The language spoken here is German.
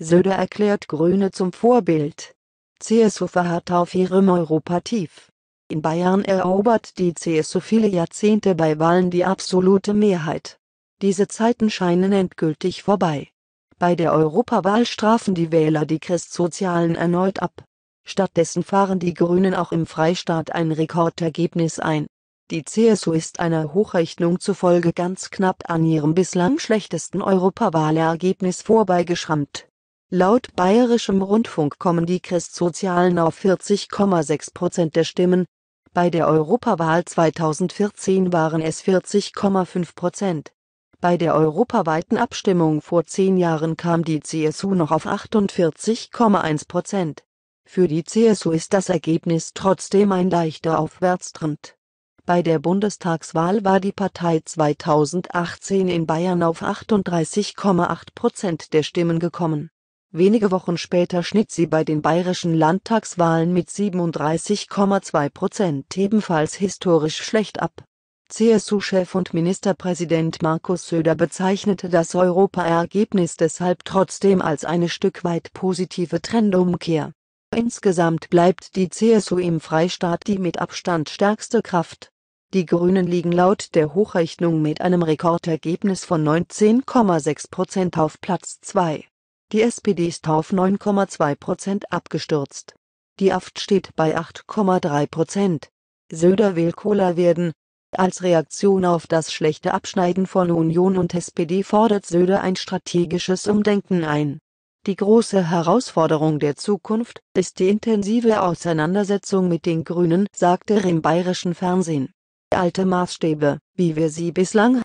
Söder erklärt Grüne zum Vorbild. CSU verharrt auf ihrem Europativ. In Bayern erobert die CSU viele Jahrzehnte bei Wahlen die absolute Mehrheit. Diese Zeiten scheinen endgültig vorbei. Bei der Europawahl strafen die Wähler die Christsozialen erneut ab. Stattdessen fahren die Grünen auch im Freistaat ein Rekordergebnis ein. Die CSU ist einer Hochrechnung zufolge ganz knapp an ihrem bislang schlechtesten Europawahlergebnis vorbeigeschrammt. Laut bayerischem Rundfunk kommen die Christsozialen auf 40,6 Prozent der Stimmen, bei der Europawahl 2014 waren es 40,5 Prozent. Bei der europaweiten Abstimmung vor zehn Jahren kam die CSU noch auf 48,1 Prozent. Für die CSU ist das Ergebnis trotzdem ein leichter Aufwärtstrend. Bei der Bundestagswahl war die Partei 2018 in Bayern auf 38,8 Prozent der Stimmen gekommen Wenige Wochen später schnitt sie bei den bayerischen Landtagswahlen mit 37,2 Prozent ebenfalls historisch schlecht ab. CSU-Chef und Ministerpräsident Markus Söder bezeichnete das Europaergebnis deshalb trotzdem als eine Stück weit positive Trendumkehr. Insgesamt bleibt die CSU im Freistaat die mit Abstand stärkste Kraft. Die Grünen liegen laut der Hochrechnung mit einem Rekordergebnis von 19,6 Prozent auf Platz 2. Die SPD ist auf 9,2 Prozent abgestürzt. Die AFT steht bei 8,3 Prozent. Söder will Cola werden. Als Reaktion auf das schlechte Abschneiden von Union und SPD fordert Söder ein strategisches Umdenken ein. Die große Herausforderung der Zukunft ist die intensive Auseinandersetzung mit den Grünen, sagte er im bayerischen Fernsehen. Alte Maßstäbe, wie wir sie bislang